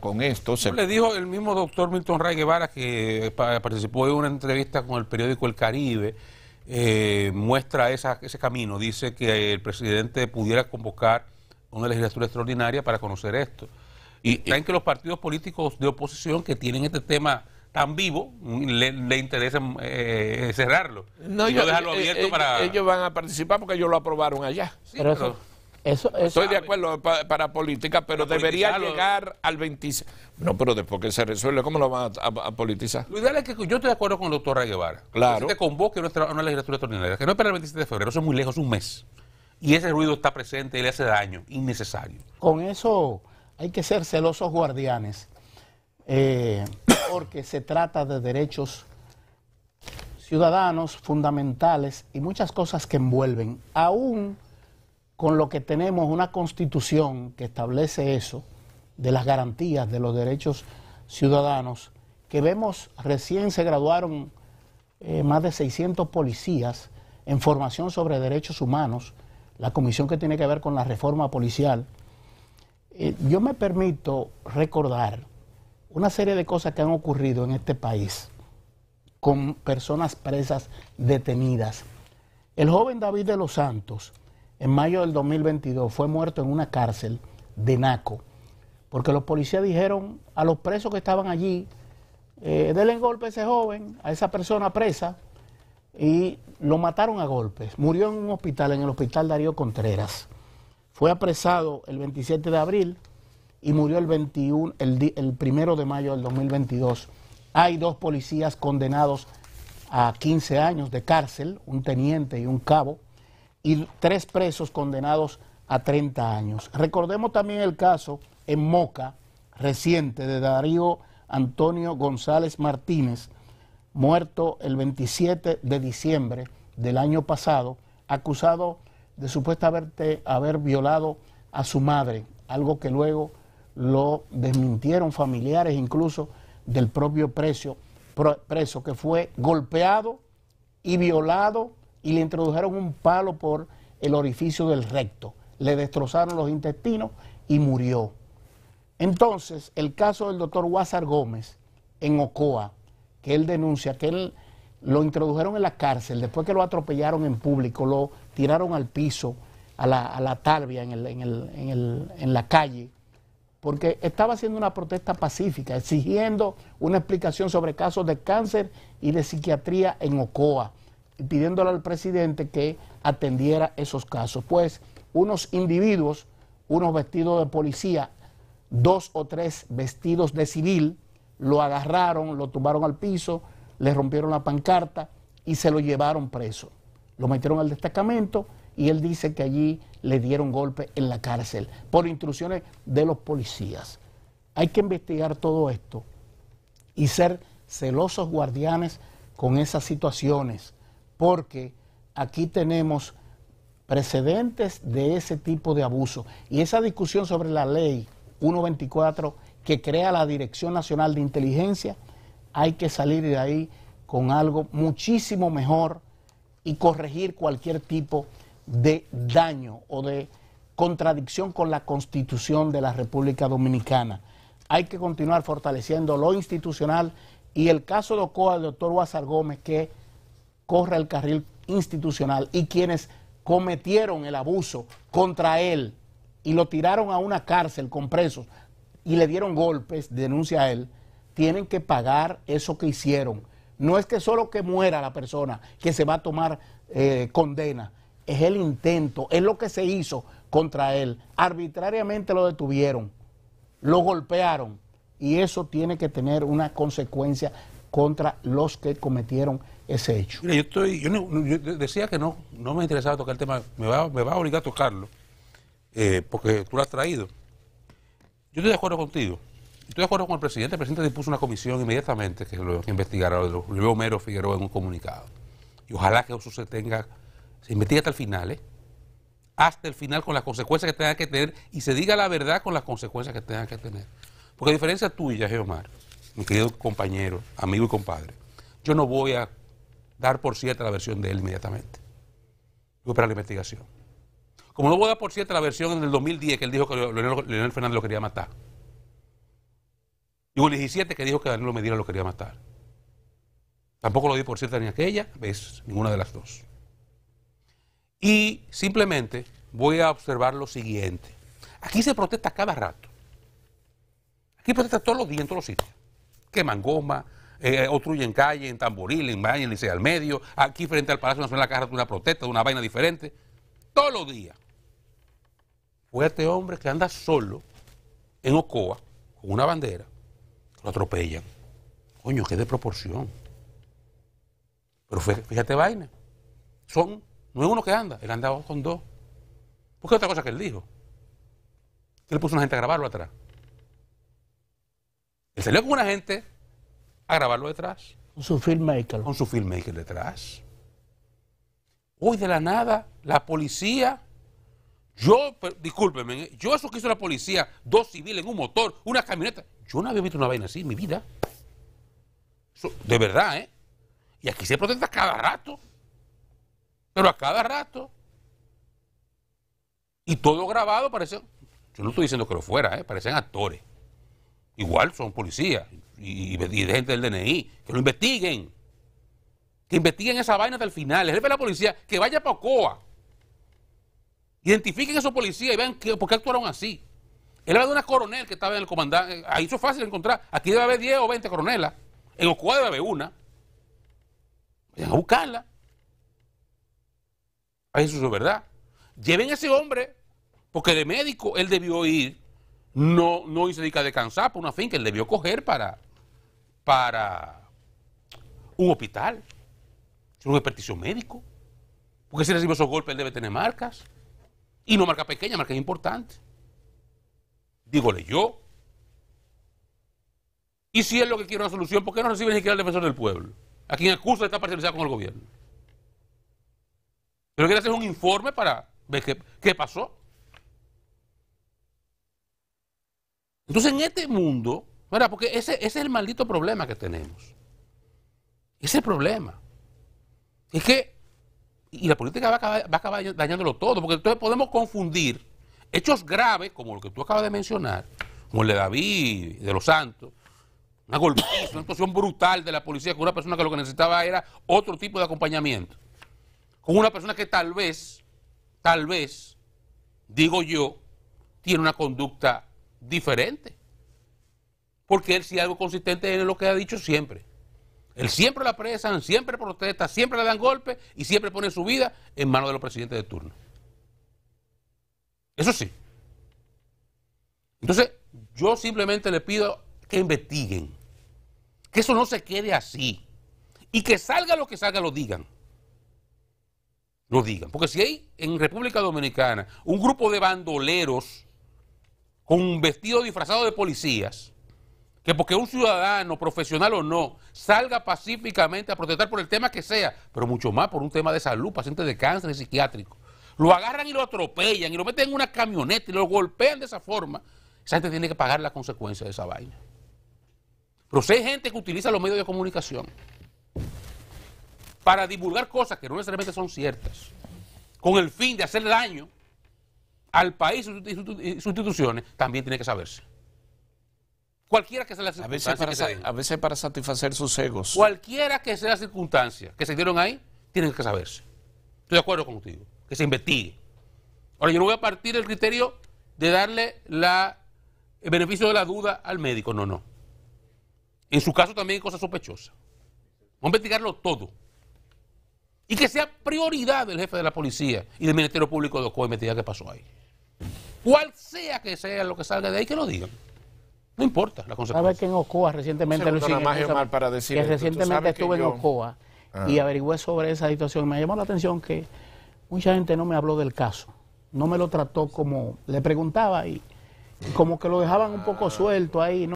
con esto. Le dijo el mismo doctor Milton Ray Guevara que participó en una entrevista con el periódico El Caribe, eh, muestra esa, ese camino, dice que el presidente pudiera convocar una legislatura extraordinaria para conocer esto. Y saben que los partidos políticos de oposición que tienen este tema tan vivo, mm, le, interesa eh, cerrarlo. No, y dejarlo eh, abierto para... ellos van a participar porque ellos lo aprobaron allá. Estoy de acuerdo para, política, pero debería llegar al 26. No, pero después que se resuelve, ¿cómo lo van a, politizar? Lo ideal es que yo estoy de acuerdo con el doctor Ray Guevara. Claro. Que convoque nuestra, una legislatura extraordinaria, que no es para el 27 de febrero, eso es muy lejos, es un mes. Y ese ruido está presente y le hace daño, innecesario. Con eso hay que ser celosos guardianes, eh, porque se trata de derechos ciudadanos fundamentales y muchas cosas que envuelven, aún con lo que tenemos una constitución que establece eso, de las garantías de los derechos ciudadanos, que vemos recién se graduaron eh, más de 600 policías en formación sobre derechos humanos, la comisión que tiene que ver con la reforma policial. Eh, yo me permito recordar una serie de cosas que han ocurrido en este país con personas presas detenidas. El joven David de los Santos, en mayo del 2022 fue muerto en una cárcel de Naco, porque los policías dijeron a los presos que estaban allí, eh, denle golpe a ese joven, a esa persona presa, y lo mataron a golpes. Murió en un hospital, en el hospital Darío Contreras. Fue apresado el 27 de abril y murió el, 21, el primero de mayo del 2022. Hay dos policías condenados a 15 años de cárcel, un teniente y un cabo, y tres presos condenados a 30 años. Recordemos también el caso en Moca, reciente, de Darío Antonio González Martínez, muerto el 27 de diciembre del año pasado, acusado de supuestamente haber violado a su madre, algo que luego lo desmintieron familiares incluso del propio preso, preso que fue golpeado y violado y le introdujeron un palo por el orificio del recto. Le destrozaron los intestinos y murió. Entonces, el caso del doctor Wazar Gómez en Ocoa, que él denuncia que él lo introdujeron en la cárcel después que lo atropellaron en público, lo tiraron al piso, a la, a talvia en la calle, porque estaba haciendo una protesta pacífica, exigiendo una explicación sobre casos de cáncer y de psiquiatría en Ocoa pidiéndole al presidente que atendiera esos casos. Pues unos individuos, unos vestidos de policía, dos o tres vestidos de civil, lo agarraron, lo tumbaron al piso, le rompieron la pancarta y se lo llevaron preso. Lo metieron al destacamento y él dice que allí le dieron golpe en la cárcel por instrucciones de los policías. Hay que investigar todo esto y ser celosos guardianes con esas situaciones porque aquí tenemos precedentes de ese tipo de abuso. Y esa discusión sobre la ley 124 que crea la Dirección Nacional de Inteligencia, hay que salir de ahí con algo muchísimo mejor y corregir cualquier tipo de daño o de contradicción con la Constitución de la República Dominicana. Hay que continuar fortaleciendo lo institucional y el caso de Ocoa el doctor Guasar Gómez, que corre el carril institucional y quienes cometieron el abuso contra él y lo tiraron a una cárcel con presos y le dieron golpes, denuncia a él, tienen que pagar eso que hicieron. No es que solo que muera la persona que se va a tomar eh, condena, es el intento, es lo que se hizo contra él. Arbitrariamente lo detuvieron, lo golpearon y eso tiene que tener una consecuencia contra los que cometieron ese hecho. Mira, yo estoy, yo, decía que no, no me interesaba tocar el tema, me va, me va a obligar a tocarlo, eh, porque tú lo has traído. Yo estoy de acuerdo contigo, estoy de acuerdo con el presidente, el presidente dispuso una comisión inmediatamente que lo investigara, lo mero Homero Figueroa en un comunicado. Y ojalá que eso se tenga, se investigue hasta el final, ¿eh? hasta el final con las consecuencias que tenga que tener y se diga la verdad con las consecuencias que tenga que tener. Porque a diferencia tuya, Geomar, mi querido compañero, amigo y compadre, yo no voy a dar por cierta la versión de él inmediatamente. Voy para la investigación. Como no voy a dar por cierta la versión en el 2010 que él dijo que Leonel, Fernández lo quería matar. Y un el 17 que dijo que Danilo Medina lo quería matar. Tampoco lo di por cierta ni aquella, ves, ninguna de las dos. Y simplemente voy a observar lo siguiente. Aquí se protesta cada rato. Aquí protesta todos los días en todos los sitios. Queman goma, eh, eh en calle, en Tamboril, en Valle, en al Medio, aquí frente al Palacio Nacional de la de una protesta, de una vaina diferente, todos los días. Fue este hombre que anda solo en Ocoa con una bandera, lo atropellan. Coño, qué de proporción. Pero fíjate vaina. Son, no es uno que anda, él andaba con dos. Porque otra cosa que él dijo, que le puso una gente a grabarlo atrás. Él salió con una gente a grabarlo detrás. Con su filmmaker. Con su filmmaker detrás. Hoy de la nada, la policía. Yo, discúlpenme discúlpeme, ¿eh? yo eso que hizo la policía, dos civiles en un motor, una camioneta. Yo no había visto una vaina así en mi vida. de verdad, ¿eh? Y aquí se protesta cada rato. Pero a cada rato. Y todo grabado, parece. Yo no estoy diciendo que lo fuera, ¿eh? parecen actores. Igual son policías y, de gente del DNI, que lo investiguen. Que investiguen esa vaina hasta el final. El de la policía, que vaya a Ocoa Identifiquen a esos policías y vean por qué actuaron así. Él habla de una coronel que estaba en el comandante. Eh, ahí eso es fácil encontrar. Aquí debe haber 10 o 20 coronelas. En Ocoa debe haber una. Vayan a buscarla. Ahí eso es verdad. Lleven a ese hombre, porque de médico él debió ir. No, no hizo dedica a descansar por una fin que él debió coger para, para un hospital, un experticio médico. Porque si recibe esos golpes, él debe tener marcas. Y no marca pequeña, marca importante. Dígole yo. Y si es lo que quiere una solución, ¿por qué no recibe ni siquiera el defensor del pueblo? A quien acusa de estar parcializado con el gobierno. Pero quiere hacer un informe para ver qué pasó. Entonces, en este mundo porque ese, es el maldito problema que tenemos. Ese problema. Es que, y la política va a, acabar, dañándolo todo, porque entonces podemos confundir hechos graves, como lo que tú acabas de mencionar, como el de David, de los Santos, una golpiza, una situación brutal de la policía con una persona que lo que necesitaba era otro tipo de acompañamiento. Con una persona que tal vez, tal vez, digo yo, tiene una conducta diferente porque él sí algo consistente en lo que ha dicho siempre. Él siempre la presa, siempre protesta, siempre le dan golpes y siempre pone su vida en manos de los presidentes de turno. Eso sí. Entonces, yo simplemente le pido que investiguen, que eso no se quede así y que salga lo que salga, lo digan. Lo digan. Porque si hay en República Dominicana un grupo de bandoleros con un vestido disfrazado de policías, que porque un ciudadano, profesional o no, salga pacíficamente a protestar por el tema que sea, pero mucho más por un tema de salud, paciente de cáncer psiquiátrico. Lo agarran y lo atropellan y lo meten en una camioneta y lo golpean de esa forma. Esa gente tiene que pagar las consecuencias de esa vaina. Pero si hay gente que utiliza los medios de comunicación para divulgar cosas que no necesariamente son ciertas, con el fin de hacer daño al país y sus instituciones, también tiene que saberse. Cualquiera que sea la circunstancia. A veces, para, satisfacer sus egos. Cualquiera que sea la circunstancia que se dieron ahí, tienen que saberse. Estoy de acuerdo contigo. Que se investigue. Ahora, yo no voy a partir del criterio de darle el beneficio de la duda al médico. No, no. En su caso también hay cosas sospechosas. Vamos a investigarlo todo. Y que sea prioridad del jefe de la policía y del Ministerio Público de Ocoa investigar qué pasó ahí. Cual sea que sea lo que salga de ahí, que lo digan. No importa la consecuencia. Sabes que en Ocoa recientemente, Luis, para decir que recientemente estuve en Ocoa y ah. averigüé sobre esa situación. Me llamó la atención que mucha gente no me habló del caso. No me lo trató como le preguntaba y como que lo dejaban un poco suelto ahí.